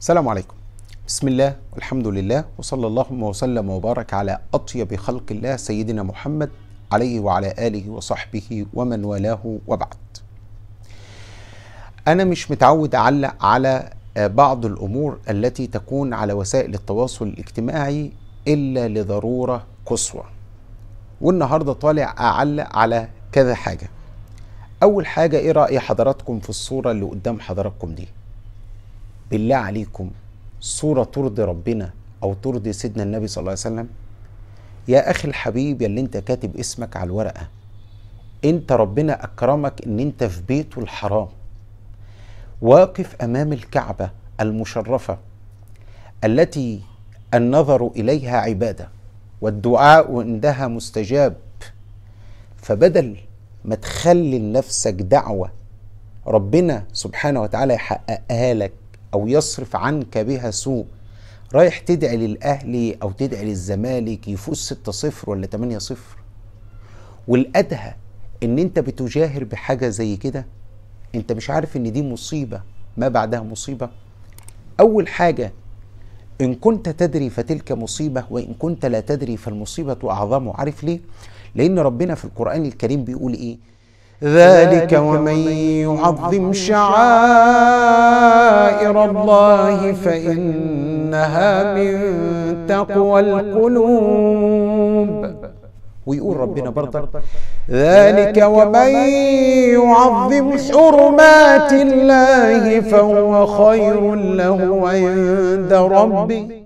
السلام عليكم بسم الله والحمد لله وصلى اللهم وسلم وبارك على أطيب خلق الله سيدنا محمد عليه وعلى آله وصحبه ومن والاه وبعد أنا مش متعود أعلق على آه، بعض الأمور التي تكون على وسائل التواصل الاجتماعي إلا لضرورة قصوى والنهاردة طالع أعلق على كذا حاجة أول حاجة إيه رأي حضراتكم في الصورة اللي قدام حضراتكم دي بالله عليكم صورة ترضي ربنا أو ترضي سيدنا النبي صلى الله عليه وسلم يا أخي الحبيب يلي أنت كاتب اسمك على الورقة أنت ربنا أكرمك أن أنت في بيته الحرام واقف أمام الكعبة المشرفة التي النظر إليها عبادة والدعاء عندها مستجاب فبدل ما تخلي لنفسك دعوة ربنا سبحانه وتعالى يحققها لك أو يصرف عنك بها سوء رايح تدعي للأهلي أو تدعي للزمالك يفوز 6-0 ولا 8-0 والأدهى إن أنت بتجاهر بحاجة زي كده أنت مش عارف إن دي مصيبة ما بعدها مصيبة أول حاجة إن كنت تدري فتلك مصيبة وإن كنت لا تدري فالمصيبة أعظم عارف ليه؟ لأن ربنا في القرآن الكريم بيقول إيه؟ ذلك ومن يعظم شعائر الله فإنها من تقوى القلوب ويقول ربنا برضك ذلك ومن يعظم حرمات الله فهو خير له عند ربي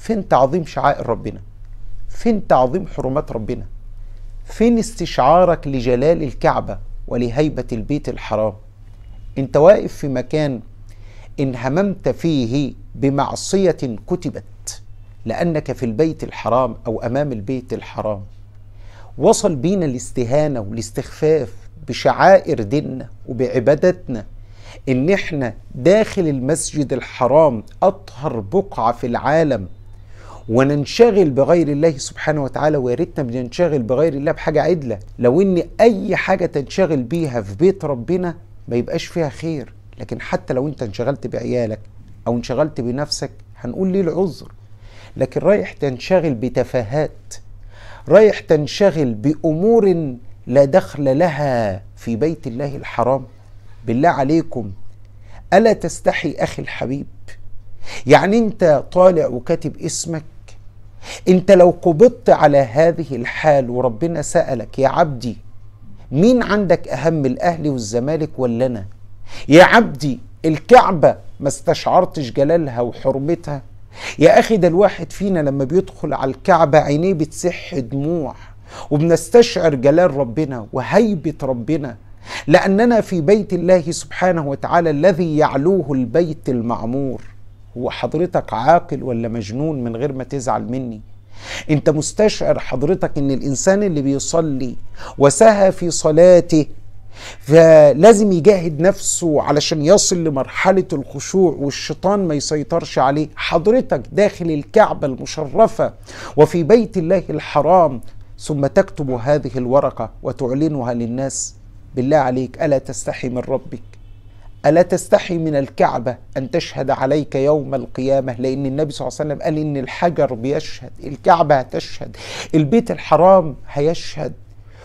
فين تعظيم شعائر ربنا فين تعظيم حرمات ربنا فين استشعارك لجلال الكعبة ولهيبة البيت الحرام انت واقف في مكان ان هممت فيه بمعصية كتبت لأنك في البيت الحرام أو أمام البيت الحرام وصل بينا الاستهانة والاستخفاف بشعائر ديننا وبعبادتنا ان احنا داخل المسجد الحرام اطهر بقعه في العالم وننشغل بغير الله سبحانه وتعالى ويا ريتنا بننشغل بغير الله بحاجه عدله لو ان اي حاجه تنشغل بيها في بيت ربنا ما يبقاش فيها خير لكن حتى لو انت انشغلت بعيالك او انشغلت بنفسك هنقول ليه العذر لكن رايح تنشغل بتفاهات رايح تنشغل بامور لا دخل لها في بيت الله الحرام بالله عليكم الا تستحي اخي الحبيب يعني انت طالع وكاتب اسمك انت لو قبضت على هذه الحال وربنا سألك يا عبدي مين عندك أهم الأهلي والزمالك ولا أنا يا عبدي الكعبة ما استشعرتش جلالها وحرمتها يا أخي ده الواحد فينا لما بيدخل على الكعبة عينيه بتسح دموع وبنستشعر جلال ربنا وهيبة ربنا لأننا في بيت الله سبحانه وتعالى الذي يعلوه البيت المعمور هو حضرتك عاقل ولا مجنون من غير ما تزعل مني انت مستشعر حضرتك ان الانسان اللي بيصلي وسهى في صلاته فلازم يجاهد نفسه علشان يصل لمرحلة الخشوع والشيطان ما يسيطرش عليه حضرتك داخل الكعبة المشرفة وفي بيت الله الحرام ثم تكتب هذه الورقة وتعلنها للناس بالله عليك ألا تستحي من ربك ألا تستحي من الكعبة أن تشهد عليك يوم القيامة لأن النبي صلى الله عليه وسلم قال إن الحجر بيشهد الكعبة هتشهد البيت الحرام هيشهد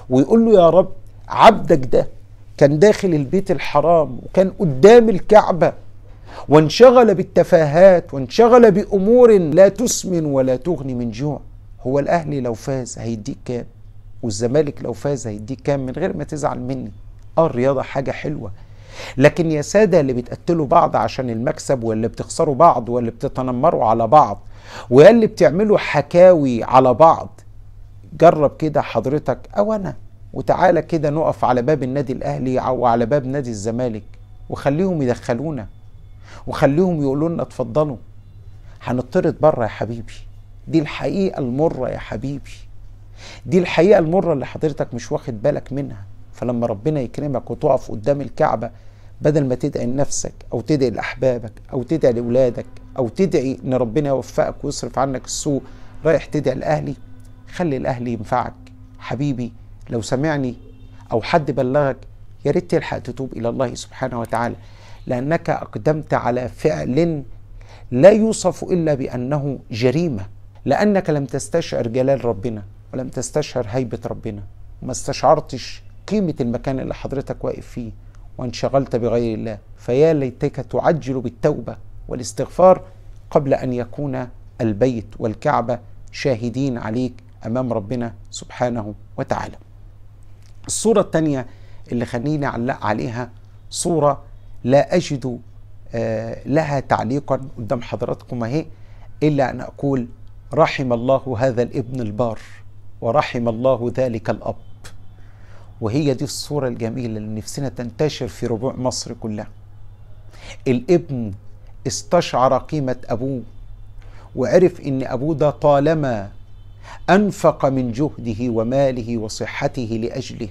ويقول له يا رب عبدك ده كان داخل البيت الحرام وكان قدام الكعبة وانشغل بالتفاهات وانشغل بأمور لا تسمن ولا تغني من جوع هو الأهلي لو فاز هيديك كام والزمالك لو فاز هيديك كام من غير ما تزعل مني اه الرياضة حاجة حلوة لكن يا سادة اللي بتقتلوا بعض عشان المكسب واللي بتخسروا بعض واللي بتتنمروا على بعض واللي بتعملوا حكاوي على بعض جرب كده حضرتك او انا وتعالى كده نقف على باب النادي الاهلي او على باب نادي الزمالك وخليهم يدخلونا وخليهم يقولوا لنا اتفضلوا هنطرد بره يا حبيبي دي الحقيقه المره يا حبيبي دي الحقيقه المره اللي حضرتك مش واخد بالك منها فلما ربنا يكرمك وتقف قدام الكعبه بدل ما تدعي لنفسك أو تدعي لأحبابك أو تدعي لأولادك أو تدعي إن ربنا يوفقك ويصرف عنك السوء رايح تدعي لأهلي خلي الأهل ينفعك حبيبي لو سمعني أو حد بلغك يا ريت تلحق تتوب إلى الله سبحانه وتعالى لأنك أقدمت على فعل لا يوصف إلا بأنه جريمة لأنك لم تستشعر جلال ربنا ولم تستشعر هيبة ربنا وما استشعرتش قيمة المكان اللي حضرتك واقف فيه وانشغلت بغير الله فيا ليتك تعجل بالتوبه والاستغفار قبل ان يكون البيت والكعبه شاهدين عليك امام ربنا سبحانه وتعالى. الصوره الثانيه اللي خليني اعلق عليها صوره لا اجد آه، لها تعليقا قدام حضراتكم اهي الا ان اقول رحم الله هذا الابن البار ورحم الله ذلك الاب وهي دي الصورة الجميلة اللي نفسنا تنتشر في ربوع مصر كلها الابن استشعر قيمة أبوه وعرف إن أبوه ده طالما أنفق من جهده وماله وصحته لأجله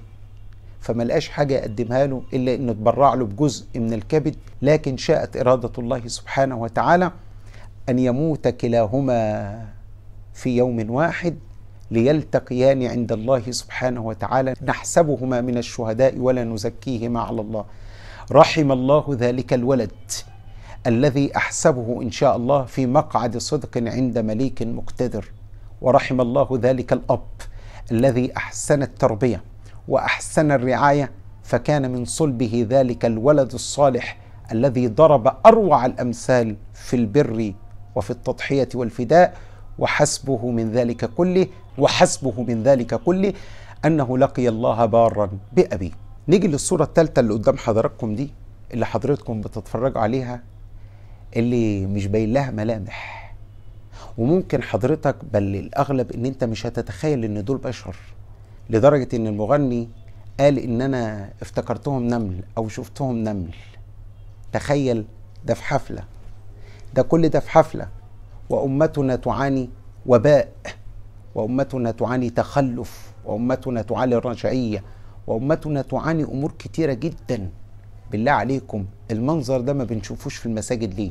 فملقاش حاجة يقدمها له إلا إنه تبرع له بجزء من الكبد لكن شاءت إرادة الله سبحانه وتعالى أن يموت كلاهما في يوم واحد ليلتقيان عند الله سبحانه وتعالى نحسبهما من الشهداء ولا نزكيهما على الله رحم الله ذلك الولد الذي احسبه ان شاء الله في مقعد صدق عند مليك مقتدر ورحم الله ذلك الاب الذي احسن التربيه واحسن الرعايه فكان من صلبه ذلك الولد الصالح الذي ضرب اروع الامثال في البر وفي التضحيه والفداء وحسبه من ذلك كله وحسبه من ذلك كله أنه لقي الله بارا بأبيه نيجي للصورة الثالثة اللي قدام حضراتكم دي اللي حضرتكم بتتفرجوا عليها اللي مش باين لها ملامح وممكن حضرتك بل الأغلب إن أنت مش هتتخيل إن دول بشر لدرجة إن المغني قال إن أنا افتكرتهم نمل أو شفتهم نمل تخيل ده في حفلة ده كل ده في حفلة وامتنا تعاني وباء وامتنا تعاني تخلف وامتنا تعاني رجعيه وامتنا تعاني امور كتيره جدا بالله عليكم المنظر ده ما بنشوفوش في المساجد ليه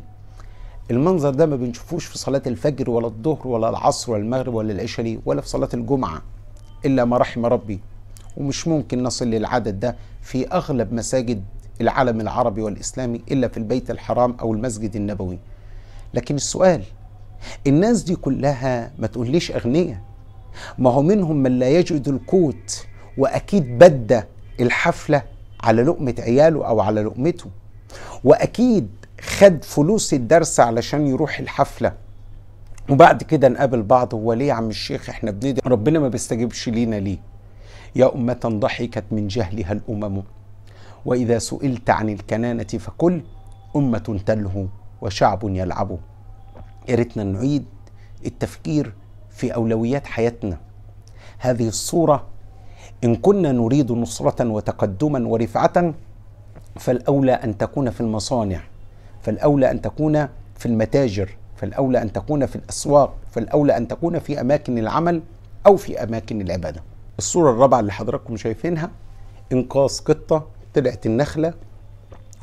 المنظر ده ما بنشوفوش في صلاه الفجر ولا الظهر ولا العصر ولا المغرب ولا العشاء ليه ولا في صلاه الجمعه الا ما رحم ربي ومش ممكن نصل للعدد ده في اغلب مساجد العالم العربي والاسلامي الا في البيت الحرام او المسجد النبوي لكن السؤال الناس دي كلها ما تقوليش أغنية ما هو منهم من لا يجد الكوت وأكيد بدى الحفلة على لقمة عياله أو على لقمته وأكيد خد فلوس الدرس علشان يروح الحفلة وبعد كده نقابل بعض هو ليه يا عم الشيخ احنا بندعي ربنا ما بيستجبش لينا ليه يا أمة ضحكت من جهلها الأمم وإذا سئلت عن الكنانة فكل أمة تلهو وشعب يلعبه يا ريتنا نعيد التفكير في اولويات حياتنا هذه الصوره ان كنا نريد نصره وتقدما ورفعه فالاولى ان تكون في المصانع فالاولى ان تكون في المتاجر فالاولى ان تكون في الاسواق فالاولى ان تكون في اماكن العمل او في اماكن العباده الصوره الرابعه اللي حضراتكم شايفينها انقاذ قطه طلعت النخله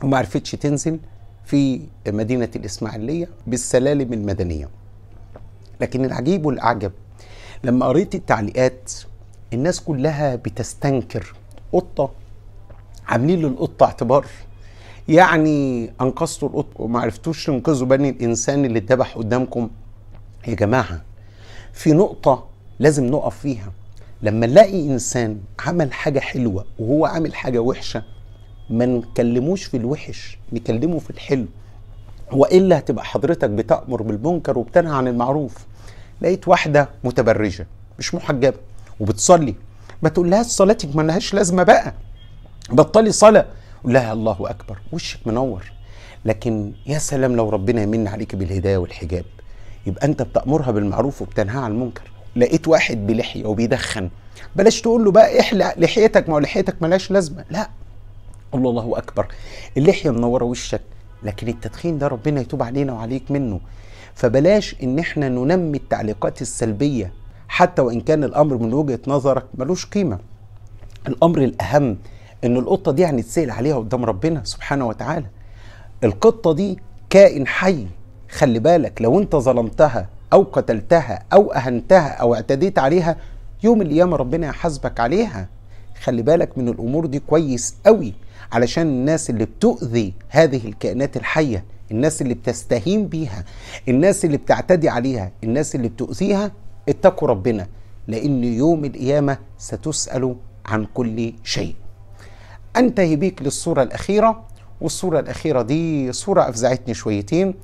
وما عرفتش تنزل في مدينة الإسماعيلية بالسلالم المدنية لكن العجيب والأعجب لما قريت التعليقات الناس كلها بتستنكر قطة عاملين للقطة اعتبار يعني أنقذتوا القطة وما عرفتوش تنقذوا بني الإنسان اللي اتذبح قدامكم يا جماعة في نقطة لازم نقف فيها لما نلاقي إنسان عمل حاجة حلوة وهو عامل حاجة وحشة ما نكلموش في الوحش نكلمه في الحلو والا هتبقى حضرتك بتامر بالمنكر وبتنهى عن المعروف لقيت واحده متبرجه مش محجبه وبتصلي ما تقول لها صلاتك ما لهاش لازمه بقى بطلي صلاه قول لها الله اكبر وشك منور لكن يا سلام لو ربنا يمن عليك بالهدايه والحجاب يبقى انت بتامرها بالمعروف وبتنهى عن المنكر لقيت واحد بلحيه وبيدخن بلاش تقول له بقى احلق لحيتك ما هو لحيتك ملهاش لازمه لا قول الله اكبر اللحيه منوره وشك لكن التدخين ده ربنا يتوب علينا وعليك منه فبلاش ان احنا ننمي التعليقات السلبيه حتى وان كان الامر من وجهه نظرك ملوش قيمه الامر الاهم ان القطه دي هنتسال عليها قدام ربنا سبحانه وتعالى القطه دي كائن حي خلي بالك لو انت ظلمتها او قتلتها او اهنتها او اعتديت عليها يوم القيامه ربنا يحاسبك عليها خلي بالك من الامور دي كويس قوي علشان الناس اللي بتؤذي هذه الكائنات الحيه الناس اللي بتستهين بيها الناس اللي بتعتدي عليها الناس اللي بتؤذيها اتقوا ربنا لان يوم القيامه ستسال عن كل شيء انتهي بيك للصوره الاخيره والصوره الاخيره دي صوره افزعتني شويتين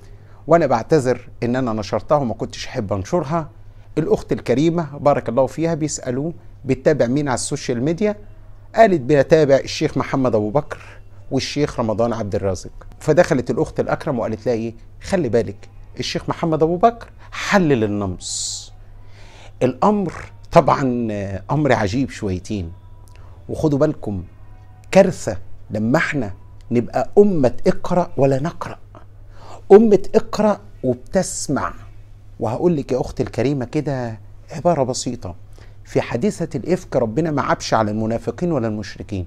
وانا بعتذر ان انا نشرتها وما كنتش احب انشرها الاخت الكريمه بارك الله فيها بيسالوا بتتابع مين على السوشيال ميديا قالت بنتابع الشيخ محمد ابو بكر والشيخ رمضان عبد الرازق فدخلت الاخت الاكرم وقالت لها ايه خلي بالك الشيخ محمد ابو بكر حلل النمص الامر طبعا امر عجيب شويتين وخدوا بالكم كارثه لما احنا نبقى امه اقرا ولا نقرا امه اقرا وبتسمع وهقول لك يا اختي الكريمه كده عباره بسيطه في حديثة الإفك ربنا ما عابش على المنافقين ولا المشركين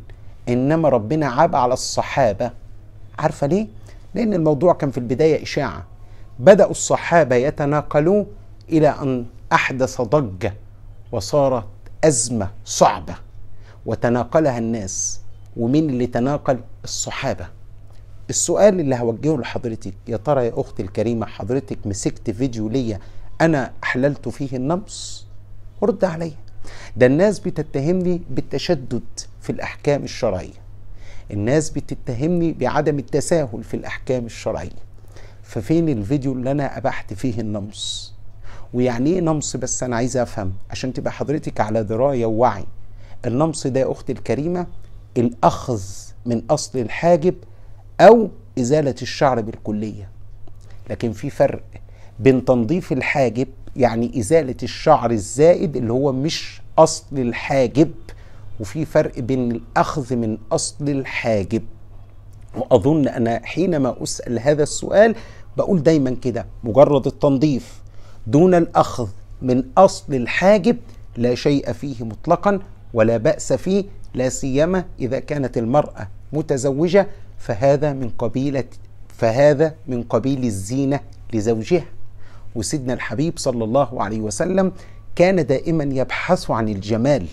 إنما ربنا عاب على الصحابة عارفة ليه؟ لأن الموضوع كان في البداية إشاعة بدأوا الصحابة يتناقلوا إلى أن أحدث ضجة وصارت أزمة صعبة وتناقلها الناس ومين اللي تناقل الصحابة السؤال اللي هوجهه لحضرتك يا ترى يا أختي الكريمة حضرتك مسكت فيديو ليا أنا أحللت فيه النمص رد عليا ده الناس بتتهمني بالتشدد في الأحكام الشرعية الناس بتتهمني بعدم التساهل في الأحكام الشرعية ففين الفيديو اللي أنا أبحت فيه النمص ويعني إيه نمص بس أنا عايز أفهم عشان تبقى حضرتك على دراية ووعي النمص ده يا أختي الكريمة الأخذ من أصل الحاجب أو إزالة الشعر بالكلية لكن في فرق بين تنظيف الحاجب يعني ازاله الشعر الزائد اللي هو مش اصل الحاجب وفي فرق بين الاخذ من اصل الحاجب واظن انا حينما اسال هذا السؤال بقول دايما كده مجرد التنظيف دون الاخذ من اصل الحاجب لا شيء فيه مطلقا ولا باس فيه لا سيما اذا كانت المراه متزوجه فهذا من قبيله فهذا من قبيل الزينه لزوجها وسيدنا الحبيب صلى الله عليه وسلم كان دائما يبحث عن الجمال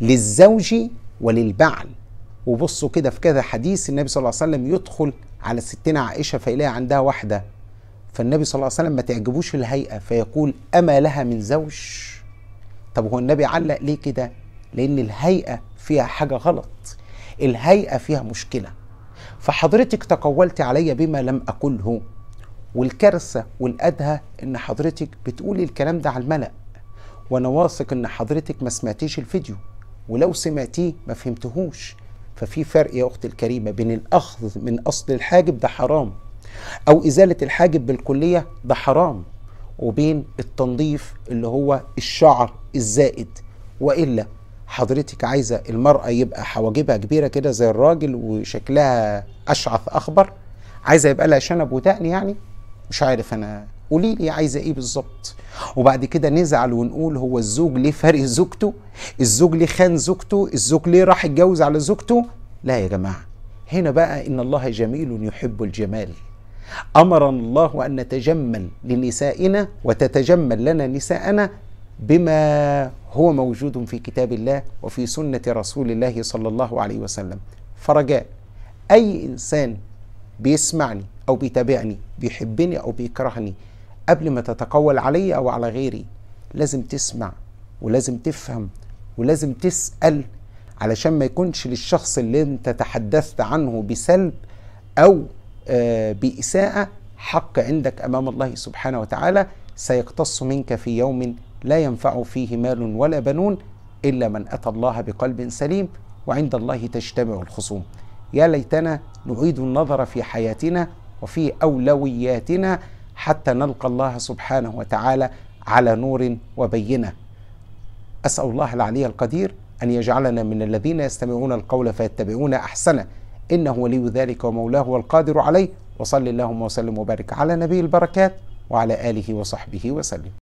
للزوج وللبعل وبصوا كده في كذا حديث النبي صلى الله عليه وسلم يدخل على ستنا عائشة فيلاقي عندها واحدة فالنبي صلى الله عليه وسلم ما تعجبوش الهيئة فيقول أما لها من زوج طب هو النبي علق ليه كده لأن الهيئة فيها حاجة غلط الهيئة فيها مشكلة فحضرتك تقولت علي بما لم أقله والكارثه والادهى ان حضرتك بتقولي الكلام ده على الملأ وانا واثق ان حضرتك ما سمعتيش الفيديو ولو سمعتيه ما فهمتهوش ففي فرق يا اختي الكريمه بين الاخذ من اصل الحاجب ده حرام او ازاله الحاجب بالكليه ده حرام وبين التنظيف اللي هو الشعر الزائد والا حضرتك عايزه المراه يبقى حواجبها كبيره كده زي الراجل وشكلها اشعث اخضر عايزه يبقى لها شنب ودقن يعني مش عارف انا قولي لي عايزه ايه بالظبط وبعد كده نزعل ونقول هو الزوج ليه فارق زوجته الزوج ليه خان زوجته الزوج ليه راح يتجوز على زوجته لا يا جماعه هنا بقى ان الله جميل يحب الجمال امرنا الله ان نتجمل لنسائنا وتتجمل لنا نساءنا بما هو موجود في كتاب الله وفي سنه رسول الله صلى الله عليه وسلم فرجاء اي انسان بيسمعني أو بيتابعني بيحبني أو بيكرهني قبل ما تتقول علي أو على غيري لازم تسمع ولازم تفهم ولازم تسأل علشان ما يكونش للشخص اللي انت تحدثت عنه بسلب أو آه، بإساءة حق عندك أمام الله سبحانه وتعالى سيقتص منك في يوم لا ينفع فيه مال ولا بنون إلا من أتى الله بقلب سليم وعند الله تجتمع الخصوم يا ليتنا نعيد النظر في حياتنا وفي اولوياتنا حتى نلقى الله سبحانه وتعالى على نور وبينه. اسال الله العلي القدير ان يجعلنا من الذين يستمعون القول فيتبعون احسنه انه ولي ذلك ومولاه والقادر عليه وصل اللهم وسلم وبارك على نبي البركات وعلى اله وصحبه وسلم.